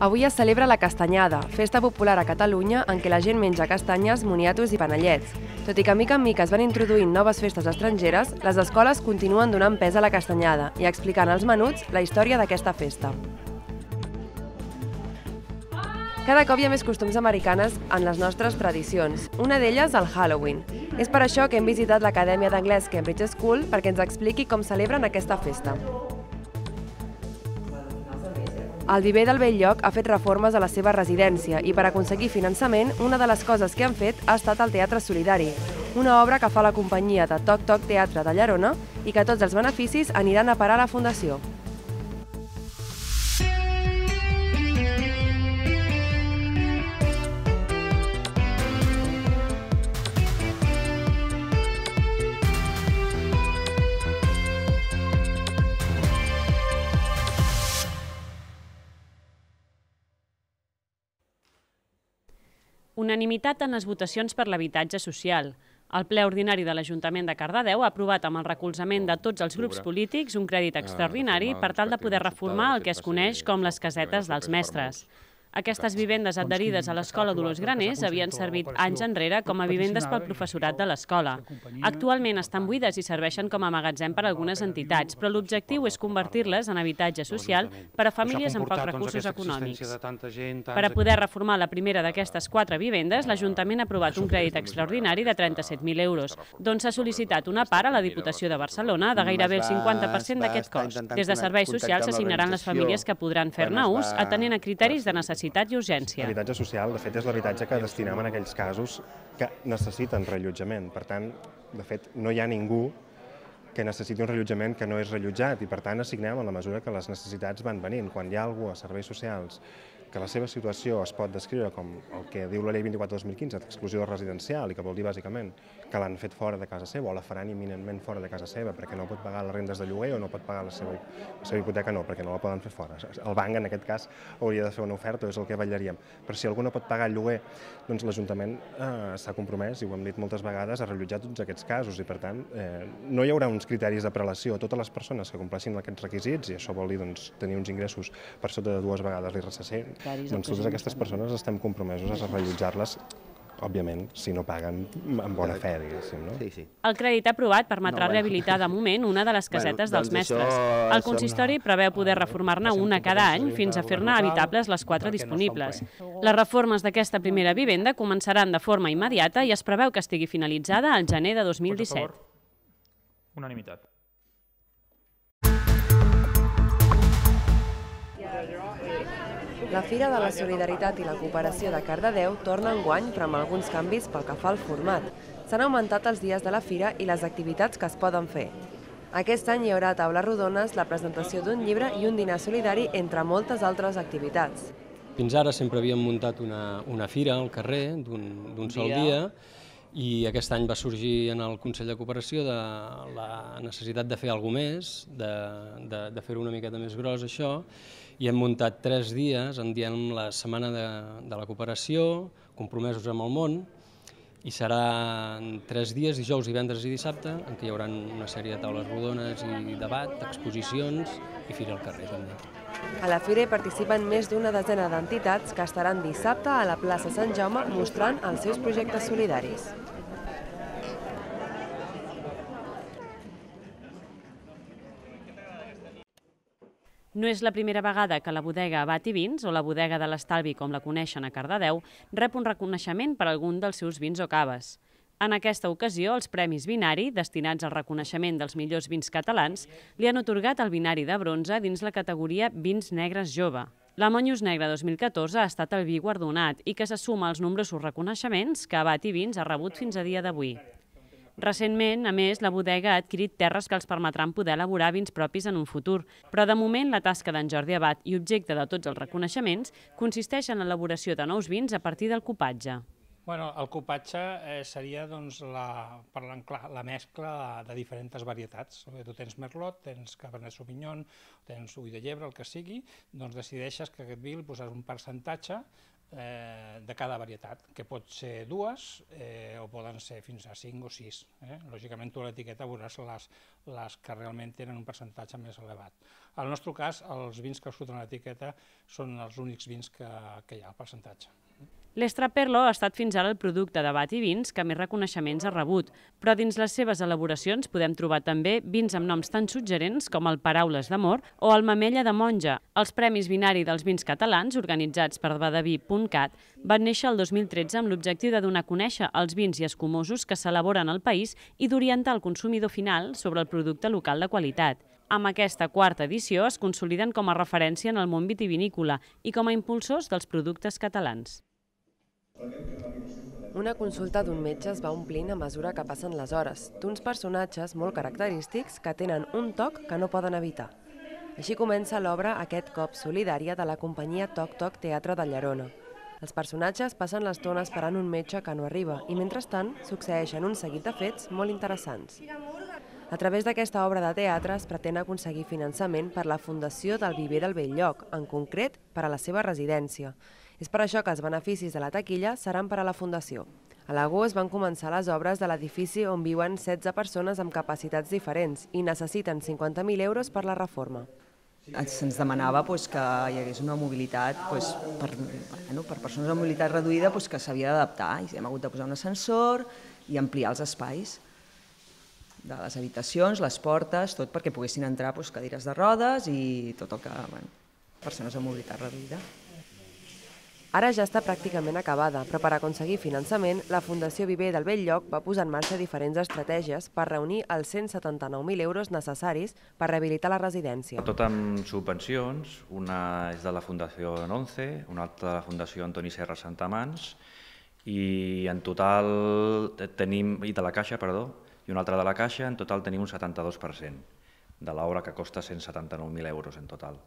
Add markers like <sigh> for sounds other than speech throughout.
Avui es celebra la castanyada, festa popular a Catalunya en què la gent menja castanyes, moniatos i panellets. Tot i que mica en mica es van introduint noves festes estrangeres, les escoles continuen donant pes a la castanyada i explicant als menuts la història d'aquesta festa. Cada cop hi ha més costums americanes en les nostres tradicions, una d'elles el Halloween. És per això que hem visitat l'Acadèmia d'Anglès Cambridge School perquè ens expliqui com celebren aquesta festa. El viver del vell lloc ha fet reformes a la seva residència i per aconseguir finançament, una de les coses que han fet ha estat el Teatre Solidari, una obra que fa la companyia de Toc Toc Teatre de Llarona i que tots els beneficis aniran a parar a la Fundació. Unanimitat en les votacions per l'habitatge social. El ple ordinari de l'Ajuntament de Cardedeu ha aprovat amb el recolzament de tots els grups polítics un crèdit ah, extraordinari per tal de poder reformar el que es coneix com les casetes dels mestres. Aquestes vivendes adherides a l'Escola Dolors Graners havien servit anys enrere com a vivendes pel professorat de l'escola. Actualment estan buides i serveixen com a magatzem per a algunes entitats, però l'objectiu és convertir-les en habitatge doncs, social per a famílies amb pocs doncs, recursos econòmics. Per a poder reformar la primera d'aquestes eh, quatre vivendes, eh, l'Ajuntament ha aprovat un crèdit extraordinari de 37.000 euros, d'on s'ha sol·licitat una part a la Diputació de Barcelona de gairebé el 50% d'aquest cost. Des de serveis socials s'assignaran les famílies que podran fer-ne ús, atenent a criteris de necessitat necessitat i urgència. L'habitatge social, de fet, és l'habitatge que destinem en aquells casos que necessiten rellotjament. Per tant, de fet, no hi ha ningú que necessiti un rellotjament que no és rellotjat i per tant assignem a la mesura que les necessitats van venint. Quan hi ha algú a serveis socials que la seva situació es pot descriure com el que diu la llei 24-2015 d'exclusió residencial i que vol dir bàsicament que l'han fet fora de casa seva o la faran imminentment fora de casa seva perquè no pot pagar les rendes de lloguer o no pot pagar la seva, la seva hipoteca, no, perquè no la poden fer fora. El banc en aquest cas hauria de fer una oferta, és el que ballaríem. Però si algú no pot pagar el lloguer, doncs l'Ajuntament eh, s'ha compromès, i ho hem dit moltes vegades, a rellotjar tots aquests casos i per tant eh, no hi haurà uns criteris de prelació a totes les persones que compleixin aquests requisits i això vol dir doncs, tenir uns ingressos per sota de dues vegades l'IRCC, hectàrees. Doncs totes aquestes persones estem compromesos a rellotjar les òbviament, si no paguen amb bona fe, diguéssim, no? Sí, sí. El crèdit aprovat permetrà no, rehabilitar de moment una de les casetes bueno, doncs dels doncs mestres. Això... El consistori preveu poder ah, reformar-ne una cada any fins a fer-ne habitables les quatre disponibles. Les reformes d'aquesta primera vivenda començaran de forma immediata i es preveu que estigui finalitzada al gener de 2017. Unanimitat. La Fira de la Solidaritat i la Cooperació de Cardedeu torna en guany però amb alguns canvis pel que fa al format. S'han augmentat els dies de la fira i les activitats que es poden fer. Aquest any hi haurà taules rodones, la presentació d'un llibre i un dinar solidari, entre moltes altres activitats. Fins ara sempre havíem muntat una, una fira al carrer d'un sol dia i aquest any va sorgir en el Consell de Cooperació de la necessitat de fer alguna més, de, de, de fer-ho una miqueta més gros, això, i hem muntat tres dies, en diem la Setmana de, de la Cooperació, compromesos amb el món, i serà tres dies, dijous, divendres i dissabte, en què hi haurà una sèrie de taules rodones i debat, exposicions i fira al carrer també. A la fira hi participen més d'una desena d'entitats que estaran dissabte a la plaça Sant Jaume mostrant els seus projectes solidaris. No és la primera vegada que la bodega Bat i Vins, o la bodega de l'Estalvi com la coneixen a Cardedeu, rep un reconeixement per algun dels seus vins o caves. En aquesta ocasió, els Premis Binari, destinats al reconeixement dels millors vins catalans, li han otorgat el Binari de Bronze dins la categoria Vins Negres Jove. La Monyus Negra 2014 ha estat el vi guardonat i que se suma als nombrosos reconeixements que Abat i Vins ha rebut fins a dia d'avui. Recentment, a més, la bodega ha adquirit terres que els permetran poder elaborar vins propis en un futur. Però de moment, la tasca d'en Jordi Abad i objecte de tots els reconeixements consisteix en l'elaboració de nous vins a partir del copatge. Bueno, el copatge eh, seria doncs, la, parlant clar, la mescla de diferents varietats. Eh, tu tens Merlot, tens Cabernet Sauvignon, tens Ull de Llebre, el que sigui, doncs decideixes que aquest vi li posaràs un percentatge eh, de cada varietat, que pot ser dues eh, o poden ser fins a cinc o sis. Eh? Lògicament tu a l'etiqueta veuràs les, les que realment tenen un percentatge més elevat. Al el nostre cas, els vins que surten a l'etiqueta són els únics vins que, que hi ha, el percentatge. L'Estraperlo ha estat fins ara el producte de bat i vins que més reconeixements ha rebut, però dins les seves elaboracions podem trobar també vins amb noms tan suggerents com el Paraules d'Amor o el Mamella de Monja. Els Premis Binari dels Vins Catalans, organitzats per badaví.cat, van néixer el 2013 amb l'objectiu de donar a conèixer els vins i escumosos que s'elaboren al país i d'orientar el consumidor final sobre el producte local de qualitat. Amb aquesta quarta edició es consoliden com a referència en el món vitivinícola i com a impulsors dels productes catalans. Una consulta d'un metge es va omplint a mesura que passen les hores, d'uns personatges molt característics que tenen un toc que no poden evitar. Així comença l'obra aquest cop solidària de la companyia Toc Toc Teatre de Llarona. Els personatges passen l'estona esperant un metge que no arriba i, mentrestant, succeeixen un seguit de fets molt interessants. A través d'aquesta obra de teatre es pretén aconseguir finançament per la Fundació del Viver del Belllloc, en concret per a la seva residència, és per això que els beneficis de la taquilla seran per a la Fundació. A l'agost van començar les obres de l'edifici on viuen 16 persones amb capacitats diferents i necessiten 50.000 euros per la reforma. Se'ns demanava pues, que hi hagués una mobilitat pues, per, bueno, per persones amb mobilitat reduïda pues, que s'havia d'adaptar. I hem hagut de posar un ascensor i ampliar els espais de les habitacions, les portes, tot perquè poguessin entrar pues, cadires de rodes i tot el que... Bueno, persones amb mobilitat reduïda. Ara ja està pràcticament acabada, però per aconseguir finançament, la Fundació Viver del Lloc va posar en marxa diferents estratègies per reunir els 179.000 euros necessaris per rehabilitar la residència. Tot amb subvencions, una és de la Fundació en una altra de la Fundació Antoni Serra Santamans, i en total tenim, i de la Caixa, perdó, i una altra de la Caixa, en total tenim un 72% de l'obra que costa 179.000 euros en total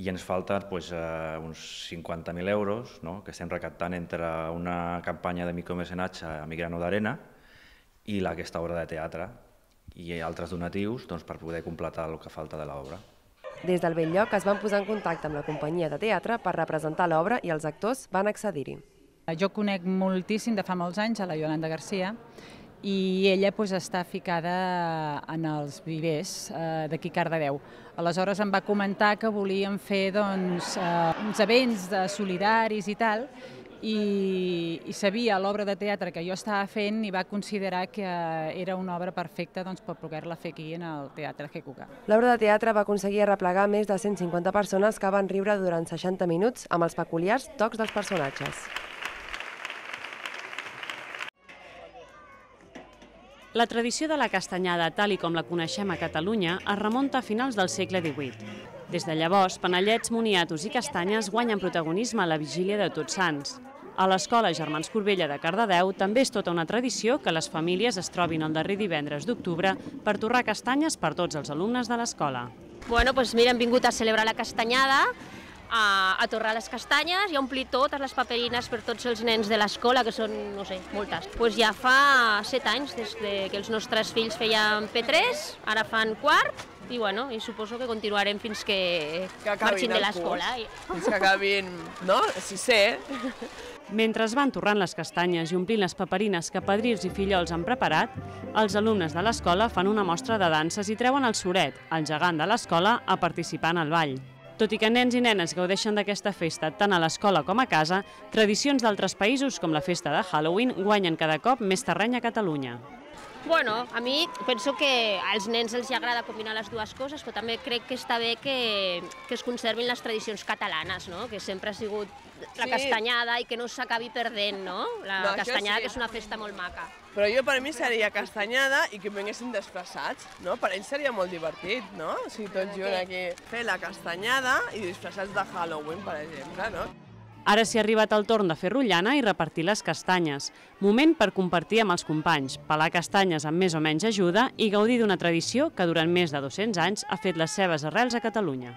i ens falta pues, doncs, uns 50.000 euros no? que estem recaptant entre una campanya de micromecenatge a Migrano d'Arena i la, aquesta obra de teatre i altres donatius doncs, per poder completar el que falta de l'obra. Des del vell lloc es van posar en contacte amb la companyia de teatre per representar l'obra i els actors van accedir-hi. Jo conec moltíssim de fa molts anys a la Iolanda Garcia i ella pues, doncs, està ficada en els vivers eh, d'aquí Cardedeu. Aleshores em va comentar que volien fer doncs, eh, uns events de solidaris i tal, i, i sabia l'obra de teatre que jo estava fent i va considerar que era una obra perfecta doncs, per poder-la fer aquí en el Teatre Gekuka. L'obra de teatre va aconseguir arreplegar més de 150 persones que van riure durant 60 minuts amb els peculiars tocs dels personatges. La tradició de la castanyada, tal i com la coneixem a Catalunya, es remunta a finals del segle XVIII. Des de llavors, panellets, moniatos i castanyes guanyen protagonisme a la vigília de Tots Sants. A l'escola Germans Corbella de Cardedeu també és tota una tradició que les famílies es trobin el darrer divendres d'octubre per torrar castanyes per tots els alumnes de l'escola. Bueno, pues mira, hem vingut a celebrar la castanyada a, a torrar les castanyes i a omplir totes les paperines per tots els nens de l'escola, que són, no sé, moltes. Pues ja fa set anys des de que els nostres fills feien P3, ara fan quart, i bueno, i suposo que continuarem fins que, que marxin de l'escola. Fins que acabin, no? Si sé. Mentre es van torrant les castanyes i omplint les paperines que padrils i fillols han preparat, els alumnes de l'escola fan una mostra de danses i treuen el soret, el gegant de l'escola, a participar en el ball. Tot i que nens i nenes gaudeixen d'aquesta festa tant a l'escola com a casa, tradicions d'altres països com la festa de Halloween guanyen cada cop més terreny a Catalunya. Bueno, a mi penso que als nens els agrada combinar les dues coses, però també crec que està bé que, que es conservin les tradicions catalanes, no? que sempre ha sigut la sí. castanyada i que no s'acabi perdent, no? La no, castanyada, sí. que és una festa molt maca. Però jo per mi seria castanyada i que venguessin desplaçats, no? Per ells seria molt divertit, no? O sigui, tots junts aquí, fer la castanyada i disfressats de Halloween, per exemple, no? Ara s'hi ha arribat el torn de fer rotllana i repartir les castanyes. Moment per compartir amb els companys, pelar castanyes amb més o menys ajuda i gaudir d'una tradició que durant més de 200 anys ha fet les seves arrels a Catalunya.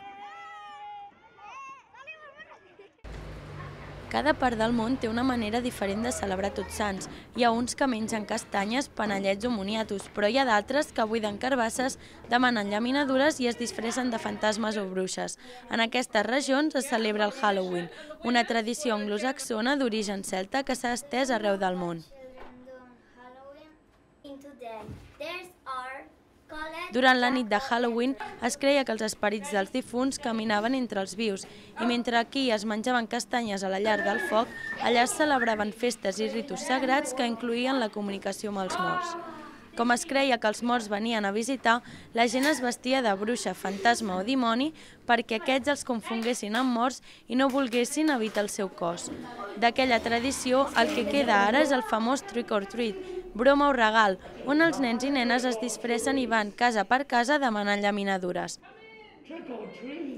Cada part del món té una manera diferent de celebrar Tots Sants. Hi ha uns que mengen castanyes, panellets o moniatos, però hi ha d'altres que buiden carbasses, demanen llaminadures i es disfressen de fantasmes o bruixes. En aquestes regions es celebra el Halloween, una tradició anglosaxona d'origen celta que s'ha estès arreu del món. Durant la nit de Halloween es creia que els esperits dels difunts caminaven entre els vius i mentre aquí es menjaven castanyes a la llar del foc, allà es celebraven festes i ritus sagrats que incluïen la comunicació amb els morts. Com es creia que els morts venien a visitar, la gent es vestia de bruixa, fantasma o dimoni perquè aquests els confonguessin amb morts i no volguessin evitar el seu cos. D'aquella tradició, el que queda ara és el famós trick or treat, broma o regal, on els nens i nenes es disfressen i van casa per casa demanant llaminadures.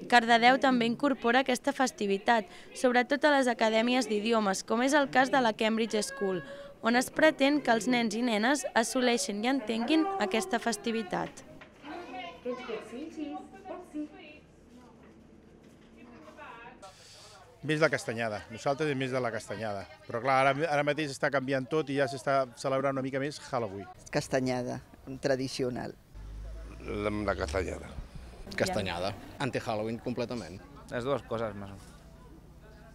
Cardedeu també incorpora aquesta festivitat, sobretot a les acadèmies d'idiomes, com és el cas de la Cambridge School, on es pretén que els nens i nenes assoleixin i entenguin aquesta festivitat. Més la castanyada, nosaltres més de la castanyada. Però clar, ara, ara mateix està canviant tot i ja s'està celebrant una mica més Halloween. Castanyada, tradicional. La, la castanyada. Castanyada, anti-Halloween completament. Les dues coses, més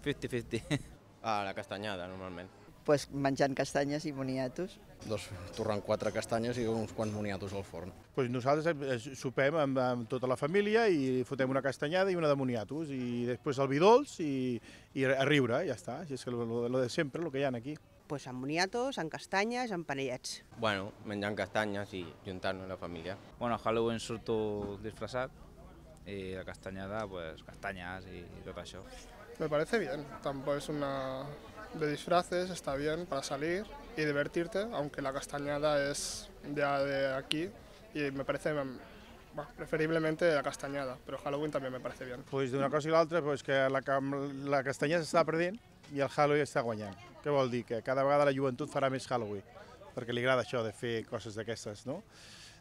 50-50. Ah, la castanyada, normalment pues, menjant castanyes i moniatos. Doncs torrant quatre castanyes i uns quants moniatos al forn. Pues nosaltres eh, eh, sopem amb, amb tota la família i fotem una castanyada i una de moniatos i després el vi dolç i, i a riure, eh, ja està. és que lo, de sempre, el que hi ha aquí. Pues amb moniatos, amb castanyes, amb panellets. Bueno, menjant castanyes i juntant-nos la família. Bueno, a Halloween surto disfressat i la castanyada, pues, castanyes i tot això. Me parece bien, tampoc és una, de disfraces, está bien para salir y divertirte, aunque la castañada es ya de aquí y me parece mm, bueno, preferiblemente la castañada, pero Halloween también me parece bien. Pues de una cosa y la otra, pues que la, la se está perdiendo y el Halloween está ganando. ¿Qué vol dir? Que cada vegada la joventut farà més Halloween, perquè li agrada això de fer coses d'aquestes, no?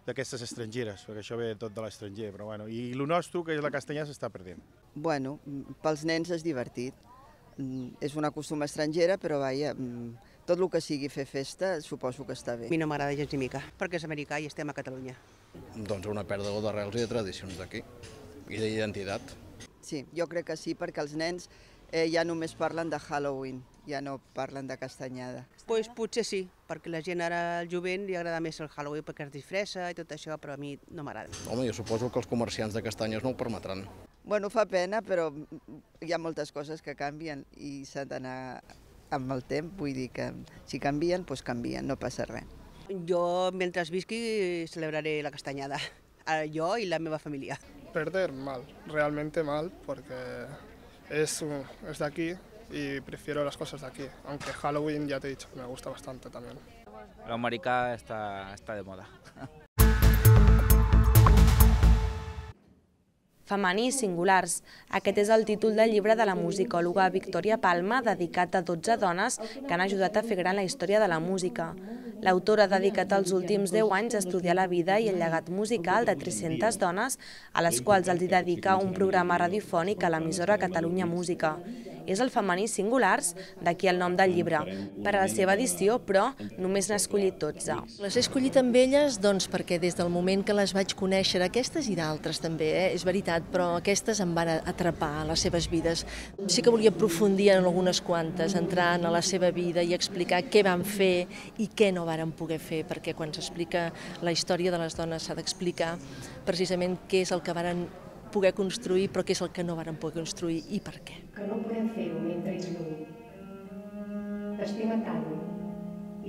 d'aquestes estrangeres, perquè això ve tot de l'estranger, però bueno, i el nostre, que és la castanya, s'està perdent. Bueno, mm, pels nens és divertit, Mm, és una costuma estrangera, però vaja, mm, tot el que sigui fer festa suposo que està bé. A mi no m'agrada gens ni mica, perquè és americà i estem a Catalunya. Doncs una pèrdua d'arrels i de tradicions d'aquí, i d'identitat. Sí, jo crec que sí, perquè els nens eh, ja només parlen de Halloween, ja no parlen de castanyada. Doncs pues potser sí, perquè la gent ara, el jovent, li agrada més el Halloween perquè es disfressa i tot això, però a mi no m'agrada. Home, jo suposo que els comerciants de castanyes no ho permetran. Bueno, fa pena, però hi ha moltes coses que canvien i s'ha d'anar amb el temps, vull dir que si canvien, doncs canvien, no passa res. Jo, mentre visqui, celebraré la castanyada, jo i la meva família. Perder mal, realmente mal, porque es, es de aquí y prefiero las cosas de aquí, aunque Halloween ya te he dicho me gusta bastante también. Lo americano está, está de moda. <laughs> Femení singulars. Aquest és el títol del llibre de la musicòloga Victòria Palma, dedicat a 12 dones que han ajudat a fer gran la història de la música. L'autora ha dedicat els últims 10 anys a estudiar la vida i el llegat musical de 300 dones, a les quals els hi dedica un programa radiofònic a l'emissora Catalunya Música. És el femení singulars, d'aquí el nom del llibre. Per a la seva edició, però, només n'ha escollit 12. Les he escollit amb elles doncs, perquè des del moment que les vaig conèixer, aquestes i d'altres també, eh? és veritat, però aquestes em van atrapar a les seves vides. Sí que volia aprofundir en algunes quantes, entrar en la seva vida i explicar què van fer i què no van vàrem poder fer, perquè quan s'explica la història de les dones s'ha d'explicar precisament què és el que varen poder construir, però què és el que no varen poder construir i per què. Que no podem fer-ho mentre ets lluny. T'estima tant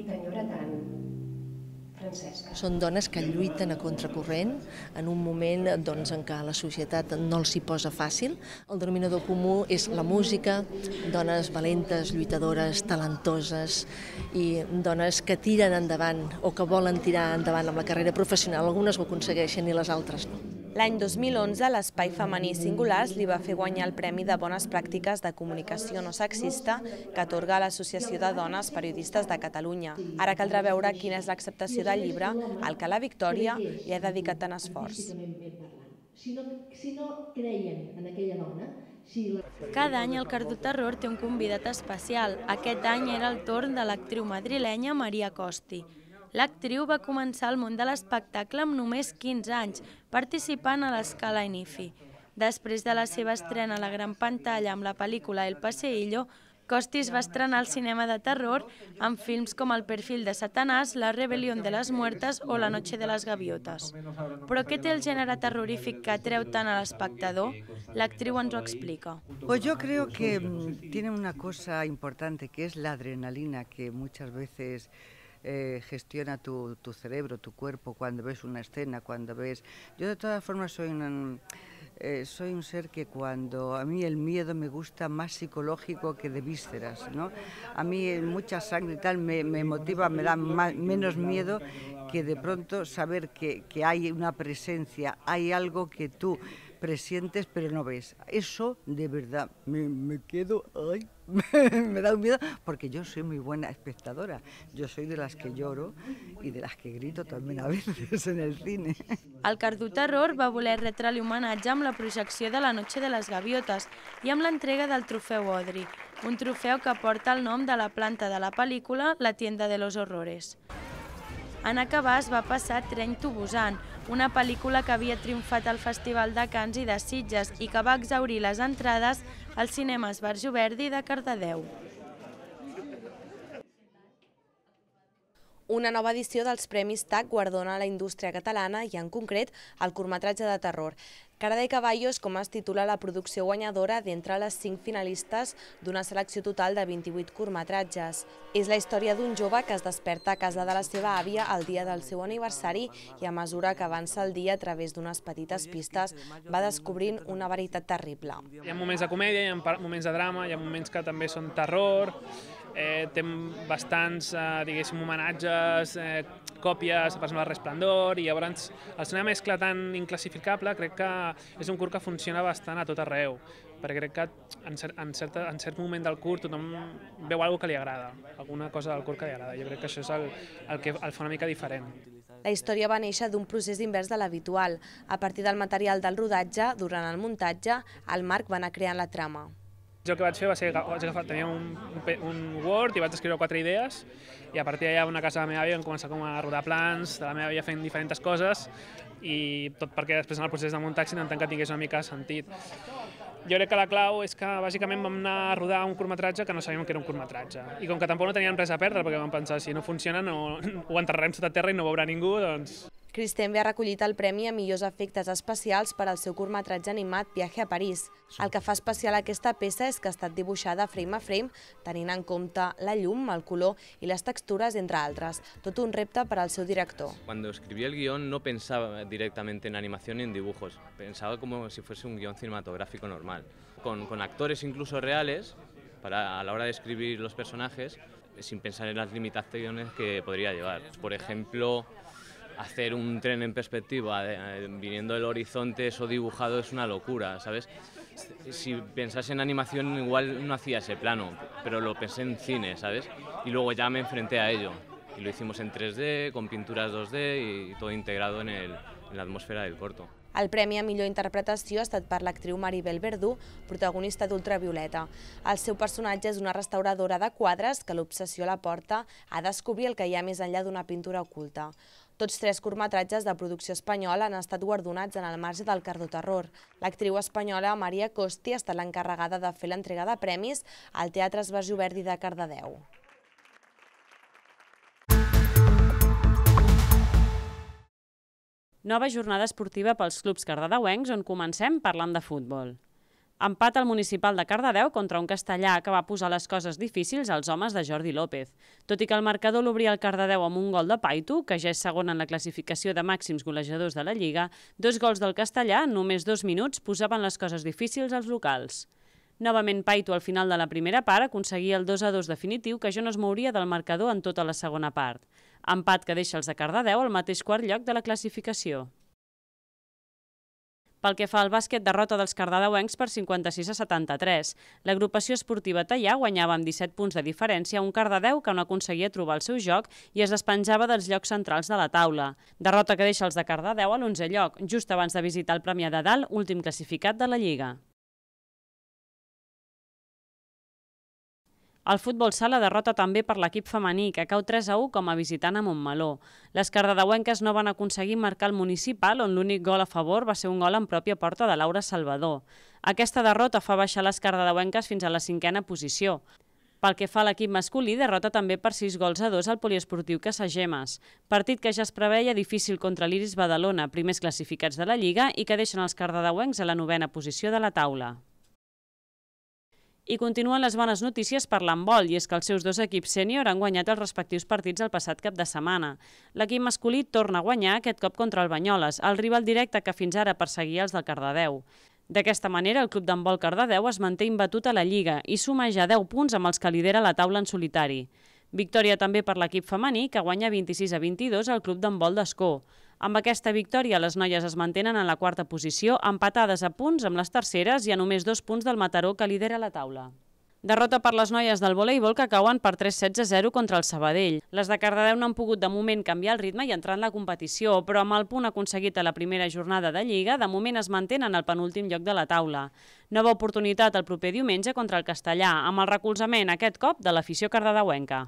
i t'enyora tant Francesca. Són dones que lluiten a contracorrent en un moment doncs, en què la societat no els hi posa fàcil. El denominador comú és la música, dones valentes, lluitadores, talentoses i dones que tiren endavant o que volen tirar endavant amb la carrera professional. Algunes ho aconsegueixen i les altres no. L'any 2011, l'Espai Femení Singulars li va fer guanyar el Premi de Bones Pràctiques de Comunicació No Sexista que atorga l'Associació de Dones Periodistes de Catalunya. Ara caldrà veure quina és l'acceptació del llibre al que la Victòria li ha dedicat tant esforç. Si no, si no creien en aquella dona, cada any el Cardo Terror té un convidat especial. Aquest any era el torn de l'actriu madrilenya Maria Costi. L'actriu va començar el món de l'espectacle amb només 15 anys, participant a l'escala INIFI. Després de la seva estrena a la gran pantalla amb la pel·lícula El Paseillo, Costis va estrenar el cinema de terror amb films com El perfil de Satanàs, La rebel·lió de les muertes o La noche de les gaviotes. Però què té el gènere terrorífic que atreu tant a l'espectador? L'actriu ens ho explica. Pues yo creo que mm, tiene una cosa importante que es la adrenalina que muchas veces Eh, gestiona tu, cerebro, tu cuerpo, cuando ves una escena, cuando ves... Yo de todas formas soy un, eh, soy un ser que cuando... A mí el miedo me gusta más psicológico que de vísceras, ¿no? A mí eh, mucha sangre y tal me, motiva, me da menos miedo que de pronto saber que, que hay una presencia, hay algo que tú presientes pero no ves. Eso de verdad me, me quedo, ay, <laughs> me da un miedo porque yo soy muy buena espectadora. Yo soy de las que lloro i de les que grito també a veces en el cine. El Cardú Terror va voler retre l'homenatge amb la projecció de la Noche de les Gaviotes i amb l'entrega del trofeu Odri, un trofeu que porta el nom de la planta de la pel·lícula La tienda de los horrores. En acabar es va passar Trenc Tubusant, una pel·lícula que havia triomfat al Festival de Cants i de Sitges i que va exaurir les entrades al cinema Esbarjo Verdi de Cardedeu. Una nova edició dels Premis TAC guardona la indústria catalana i, en concret, el curtmetratge de terror. Cara de Caballos, com es titula la producció guanyadora d'entre les cinc finalistes d'una selecció total de 28 curtmetratges. És la història d'un jove que es desperta a casa de la seva àvia el dia del seu aniversari i a mesura que avança el dia a través d'unes petites pistes va descobrint una veritat terrible. Hi ha moments de comèdia, hi ha moments de drama, hi ha moments que també són terror, eh, té bastants, eh, diguéssim, homenatges, eh, còpies, per exemple, el Resplendor, i llavors el cinema una mescla tan inclassificable crec que és un curt que funciona bastant a tot arreu, perquè crec que en, cert, en, certa, en cert moment del curt tothom veu alguna que li agrada, alguna cosa del curt que li agrada. Jo crec que això és el, el que el fa una mica diferent. La història va néixer d'un procés invers de l'habitual. A partir del material del rodatge, durant el muntatge, el Marc va anar creant la trama. Jo el que vaig fer va ser que vaig agafar, tenia un, un Word i vaig escriure quatre idees i a partir d'allà una casa de la meva àvia vam començar com a rodar plans de la meva àvia fent diferents coses i tot perquè després en el procés de muntatge intentant que tingués una mica sentit. Jo crec que la clau és que bàsicament vam anar a rodar un curtmetratge que no sabíem que era un curtmetratge. I com que tampoc no teníem res a perdre, perquè vam pensar si no funciona no, <laughs> ho enterrarem sota terra i no veurà ningú, doncs Cristian ve ha recollit el premi a millors efectes especials per al seu curtmetratge animat Viaje a París. El que fa especial aquesta peça és que ha estat dibuixada frame a frame, tenint en compte la llum, el color i les textures, entre altres. Tot un repte per al seu director. Quan escrivia el guión no pensava directament en animació ni en dibuixos. Pensava com si fos un guión cinematogràfic normal, con, actores incluso reales, a la hora de escribir los personajes, sin pensar en las limitaciones que podría llevar. Por ejemplo, hacer un tren en perspectiva eh, viniendo del horizonte, eso dibujado es una locura, ¿sabes? Si pensase en animación igual no hacía ese plano, pero lo pensé en cine, ¿sabes? Y luego ya me enfrenté a ello. Y lo hicimos en 3D, con pinturas 2D y todo integrado en, el, en la atmósfera del corto. El premio a millor Interpretación ha estat la actriz Maribel Verdú, protagonista de Ultravioleta. El seu personatge és una restauradora de quadres que l'obsessió la porta a descobrir el que hi ha més enllà una pintura oculta. Tots tres curtmetratges de producció espanyola han estat guardonats en el marge del Terror. L'actriu espanyola Maria Costi ha estat l'encarregada de fer l'entrega de premis al Teatre Esbasio Verdi de Cardedeu. Nova jornada esportiva pels clubs cardedeuencs on comencem parlant de futbol. Empat al municipal de Cardedeu contra un castellà que va posar les coses difícils als homes de Jordi López. Tot i que el marcador l'obria el Cardedeu amb un gol de Paitu, que ja és segon en la classificació de màxims golejadors de la Lliga, dos gols del castellà en només dos minuts posaven les coses difícils als locals. Novament, Paitu al final de la primera part aconseguia el 2-2 definitiu que ja no es mouria del marcador en tota la segona part. Empat que deixa els de Cardedeu al mateix quart lloc de la classificació. Pel que fa al bàsquet, derrota dels cardadeuencs per 56 a 73. L'agrupació esportiva Tallà guanyava amb 17 punts de diferència un cardadeu que no aconseguia trobar el seu joc i es despenjava dels llocs centrals de la taula. Derrota que deixa els de Cardedeu a l'11 lloc, just abans de visitar el Premià de Dalt, últim classificat de la Lliga. El futbol sala derrota també per l'equip femení, que cau 3 a 1 com a visitant a Montmeló. Les cardedeuenques no van aconseguir marcar el municipal, on l'únic gol a favor va ser un gol en pròpia porta de Laura Salvador. Aquesta derrota fa baixar les cardedeuenques fins a la cinquena posició. Pel que fa a l'equip masculí, derrota també per 6 gols a 2 al poliesportiu Casagemes, partit que ja es preveia difícil contra l'Iris Badalona, primers classificats de la Lliga i que deixen els cardedeuencs a la novena posició de la taula. I continuen les bones notícies per l'handbol, i és que els seus dos equips sènior han guanyat els respectius partits el passat cap de setmana. L'equip masculí torna a guanyar aquest cop contra el Banyoles, el rival directe que fins ara perseguia els del Cardedeu. D'aquesta manera, el club d'handbol Cardedeu es manté imbatut a la Lliga i suma ja 10 punts amb els que lidera la taula en solitari. Victòria també per l'equip femení, que guanya 26 a 22 al club d'handbol d'Escó. Amb aquesta victòria, les noies es mantenen en la quarta posició, empatades a punts amb les terceres i a només dos punts del Mataró que lidera la taula. Derrota per les noies del voleibol que cauen per 3-16-0 contra el Sabadell. Les de Cardedeu no han pogut de moment canviar el ritme i entrar en la competició, però amb el punt aconseguit a la primera jornada de Lliga, de moment es mantenen al penúltim lloc de la taula. Nova oportunitat el proper diumenge contra el Castellà, amb el recolzament aquest cop de l'afició cardedeuenca.